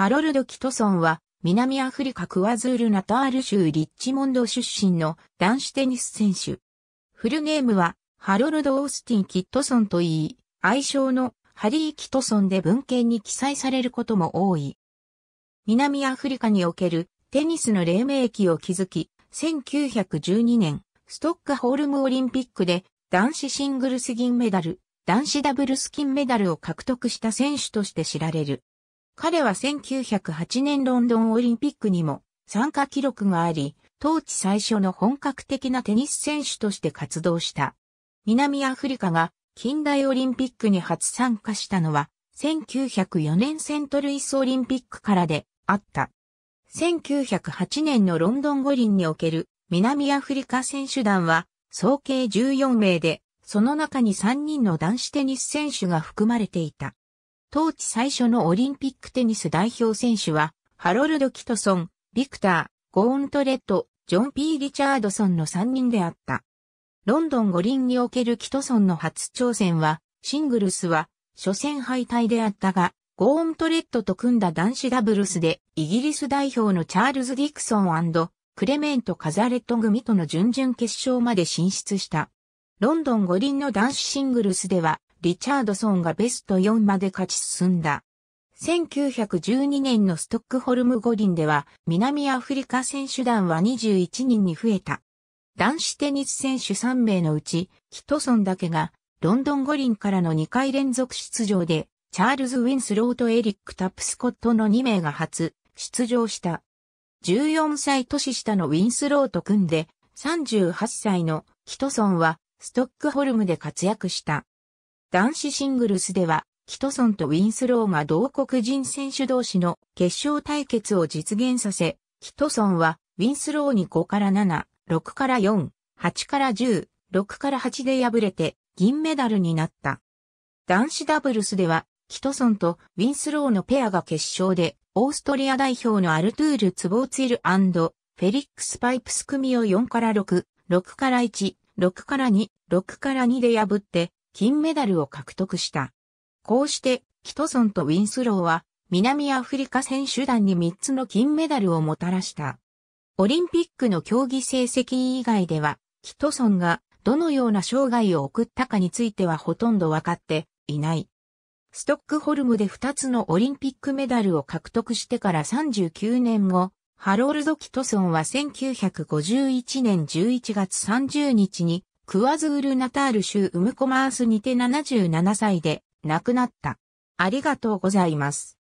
ハロルド・キトソンは、南アフリカクワズール・ナタール州リッチモンド出身の男子テニス選手。フルネームは、ハロルド・オースティン・キットソンといい、愛称のハリー・キトソンで文献に記載されることも多い。南アフリカにおけるテニスの黎明期を築き、1912年、ストックホルムオリンピックで男子シングルス銀メダル、男子ダブルス金メダルを獲得した選手として知られる。彼は1908年ロンドンオリンピックにも参加記録があり、当地最初の本格的なテニス選手として活動した。南アフリカが近代オリンピックに初参加したのは、1904年セントルイスオリンピックからであった。1908年のロンドン五輪における南アフリカ選手団は総計14名で、その中に3人の男子テニス選手が含まれていた。当地最初のオリンピックテニス代表選手は、ハロルド・キトソン、ビクター、ゴーントレット、ジョン・ P・ リチャードソンの3人であった。ロンドン五輪におけるキトソンの初挑戦は、シングルスは、初戦敗退であったが、ゴーントレットと組んだ男子ダブルスで、イギリス代表のチャールズ・ディクソンクレメント・カザレット組との準々決勝まで進出した。ロンドン五輪の男子シングルスでは、リチャードソンがベスト4まで勝ち進んだ。1912年のストックホルム五輪では、南アフリカ選手団は21人に増えた。男子テニス選手3名のうち、キトソンだけが、ロンドン五輪からの2回連続出場で、チャールズ・ウィンスローとエリック・タップスコットの2名が初出場した。14歳年下のウィンスローと組んで、38歳のキトソンはストックホルムで活躍した。男子シングルスでは、キトソンとウィンスローが同国人選手同士の決勝対決を実現させ、キトソンはウィンスローに5から7、6から4、8から10、6から8で敗れて銀メダルになった。男子ダブルスでは、キトソンとウィンスローのペアが決勝で、オーストリア代表のアルトゥール・ツボーツィルフェリックス・パイプス組を4から6、6から1、6から2、6から2で破って、金メダルを獲得した。こうして、キトソンとウィンスローは、南アフリカ選手団に3つの金メダルをもたらした。オリンピックの競技成績以外では、キトソンがどのような生涯を送ったかについてはほとんどわかっていない。ストックホルムで2つのオリンピックメダルを獲得してから39年後、ハロルド・キトソンは1951年11月30日にクワズールナタール州ウムコマースにて77歳で亡くなった。ありがとうございます。